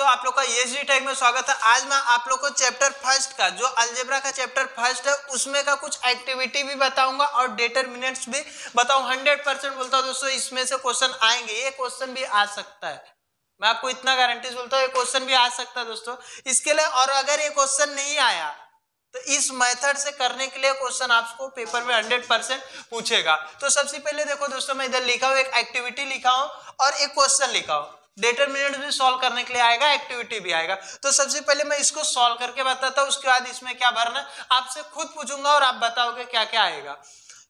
दोस्तों आप लोग का एसडी टेक में स्वागत है आज मैं आप लोग को चैप्टर फर्स्ट का जो अल्जेब्रा का चैप्टर फर्स्ट है उसमें का कुछ एक्टिविटी भी बताऊंगा और डेटरमिनेट्स भी बताऊं हंड्रेड परसेंट बोलता हूँ दोस्तों इसमें से क्वेश्चन आएंगे ये क्वेश्चन भी आ सकता है मैं आपको इतना गारंटी बोलता हूँ ये क्वेश्चन भी आ सकता है दोस्तों इसके लिए और अगर ये क्वेश्चन नहीं आया तो इस मेथड से करने के लिए क्वेश्चन आपको पेपर में 100 परसेंट पूछेगा तो सबसे पहले देखो दोस्तों मैं इधर लिखा हूँ एक एक्टिविटी लिखा हूँ और एक क्वेश्चन लिखा हूँ डिटर्मिनेंट भी सॉल्व करने के लिए आएगा एक्टिविटी भी आएगा तो सबसे पहले मैं इसको सॉल्व करके बताता हूँ उसके बाद इसमें क्या भरना आपसे खुद पूछूंगा और आप बताओगे क्या क्या आएगा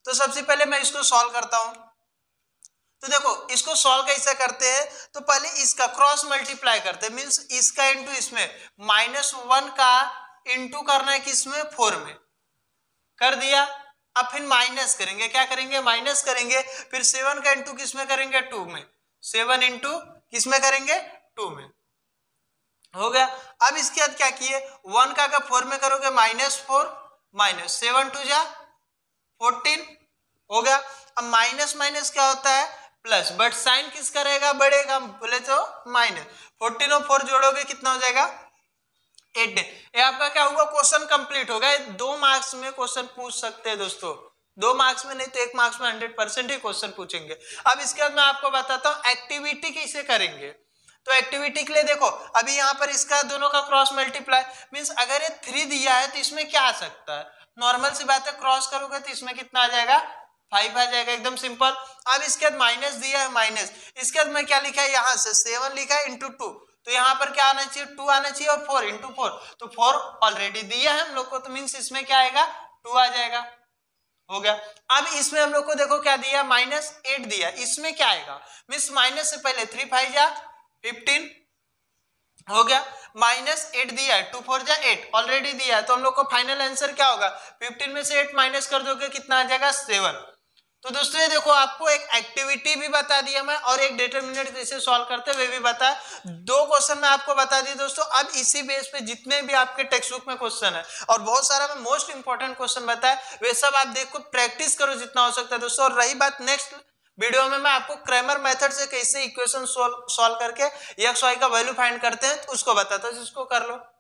तो सबसे पहले मैं इसको सॉल्व करता हूँ तो देखो इसको सॉल्व कैसे करते हैं तो पहले इसका क्रॉस मल्टीप्लाई करते हैं मीन्स इसका इंटू इसमें माइनस वन का इंटू करना है किसमें फोर में कर दिया अब फिर माइनस करेंगे क्या करेंगे माइनस करेंगे फिर सेवन का इंटू किसमें करेंगे टू में सेवन इंटू किस में करेंगे टू में हो गया अब इसके बाद क्या किए वन का अगर फोर में करोगे minus four minus seven two जा फोर्टीन हो गया अब माइनस माइनस क्या होता है प्लस बट साइन किसका रहेगा बढ़ेगा बोले तो माइनस फोर्टीन और फोर जोड़ोगे कितना हो जाएगा एट ये आपका क्या हुआ क्वेश्चन कंप्लीट होगा दो मार्क्स में क्वेश्चन पूछ सकते हैं दोस्तों दो मार्क्स में नहीं तो एक मार्क्स में हंड्रेड परसेंट ही क्वेश्चन पूछेंगे अब इसके बाद मैं आपको बताता हूँ एक्टिविटी किसे करेंगे तो एक्टिविटी के लिए देखो अभी यहाँ पर इसका दोनों का क्रॉस मल्टीप्लाई मीन्स अगर ये थ्री दिया है तो इसमें क्या आ सकता है नॉर्मल सी बात है क्रॉस करोगे तो इसमें कितना आ जाएगा फाइव आ जाएगा एकदम सिंपल अब इसके बाद माइनस दिया है माइनस इसके बाद मैं क्या लिखा है यहाँ से सेवन लिखा है इंटू टू तो यहाँ पर क्या आना चाहिए टू आना चाहिए और फोर इंटू फोर तो फोर ऑलरेडी दिया है हम लोग को तो मीन्स इसमें क्या आएगा टू आ जाएगा हो गया अब इसमें हम लोग को देखो क्या दिया माइनस एट दिया इसमें क्या आएगा मीन्स माइनस से पहले थ्री फाइव जा फिफ्टीन हो गया माइनस एट दिया है टू फोर जा एट ऑलरेडी दिया है तो हम लोग को फाइनल आंसर क्या होगा फिफ्टीन में से एट माइनस कर दोगे कितना आ जाएगा सेवन तो दोस्तों ये देखो आपको एक एक्टिविटी भी बता दिया मैं और एक डिटर्मिनेट कैसे सॉल्व करते हुए भी बताया दो क्वेश्चन मैं आपको बता दी दोस्तों अब इसी बेस पे जितने भी आपके टेक्स्ट बुक में क्वेश्चन है और बहुत सारा मैं मोस्ट इंपॉर्टेंट क्वेश्चन बताया वे सब आप देखो प्रैक्टिस करो जितना हो सकता है दोस्तों और रही बात नेक्स्ट वीडियो में मैं आपको क्रैमर मेथड से कैसे इक्वेशन सॉल्व करके एक्स वाई का वैल्यू फाइंड करते हैं तो उसको बताता हूँ जिसको कर लो